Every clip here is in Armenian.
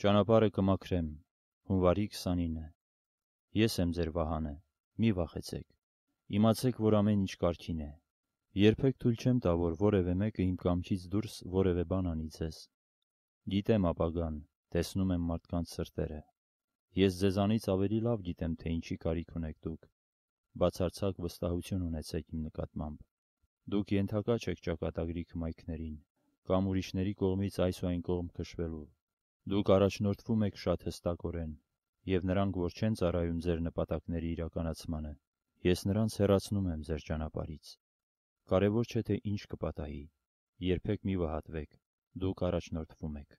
Ճանապարհը կմաքրեմ։ Հունվարի 29-ը։ Ես եմ ձեր վահանը։ Մի վախեցեք։ Իմացեք, որ ամեն ինչ կարգին է։ Երբեք թույլ չեմ տա, որ որևէ մեկը իմ կամքից դուրս որևէ բան անի ձեզ։ Գիտեմ ապագան, տեսնում եմ մարդկանց սրտերը։ Ես ձեզանից ավելի լավ գիտեմ, թե ինչի կարիք ունեք դուք։ Բացարձակ վստահություն ունեցեք իմ նկատմամբ։ Դուք ենթակա չեք ճակատագրի քմայքներին կամ ուրիշների կողմից այս ու այն կողմ քշվելու Դուք առաջնորդվում եք շատ հստակորեն, և նրանք, որ չեն ծառայում ձեր նպատակների իրականացմանը, ես նրանց հեռացնում եմ ձեր ճանապարից։ Կարևոր չէ, թե ինչ կպատահի, երբեք մի վհատվեք, դուք առաջնորդվում եք։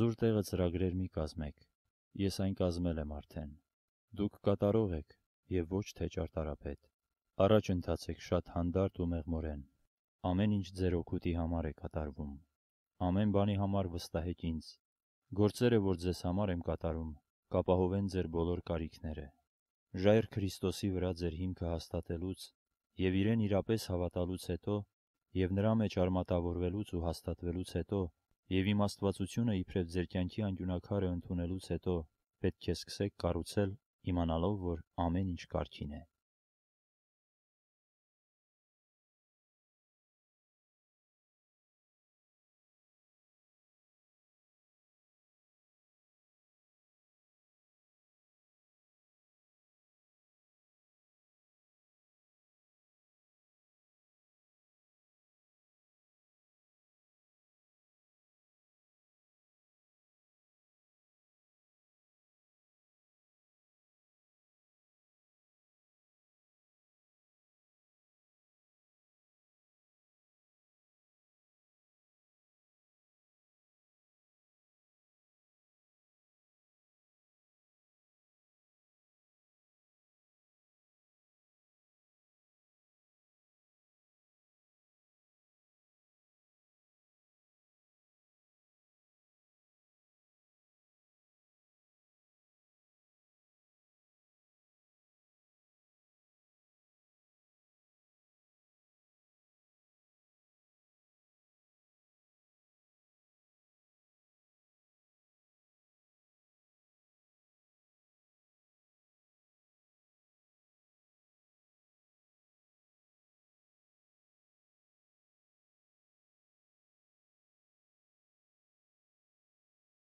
Զուր տեղը ծրագրեր մի կազմեք, ես այն կազմել եմ արդեն։ Դուք կատարող եք և ոչ թե ճարտարապետ։ Առաջ ընթացեք շատ հանդարտ ու մեղմորեն։ Ամեն ինչ ձեր օգուտի համար է կատարվում։ Ամեն բանի համար վստահեք ինձ, Գործերը, որ ձեզ համար եմ կատարում, կապահովեն ձեր բոլոր կարիքները։ Ժայր Քրիստոսի վրա ձեր հիմքը հաստատելուց եւ իրեն իրապես հավատալուց հետո եւ նրա մեջ արմատավորվելուց ու հաստատվելուց հետո եւ իմ աստվածությունը իբրև ձեր կյանքի անկյունակարը ընդունելուց հետո պետք է սկսեք կառուցել իմանալով, որ ամեն ինչ կարքին է։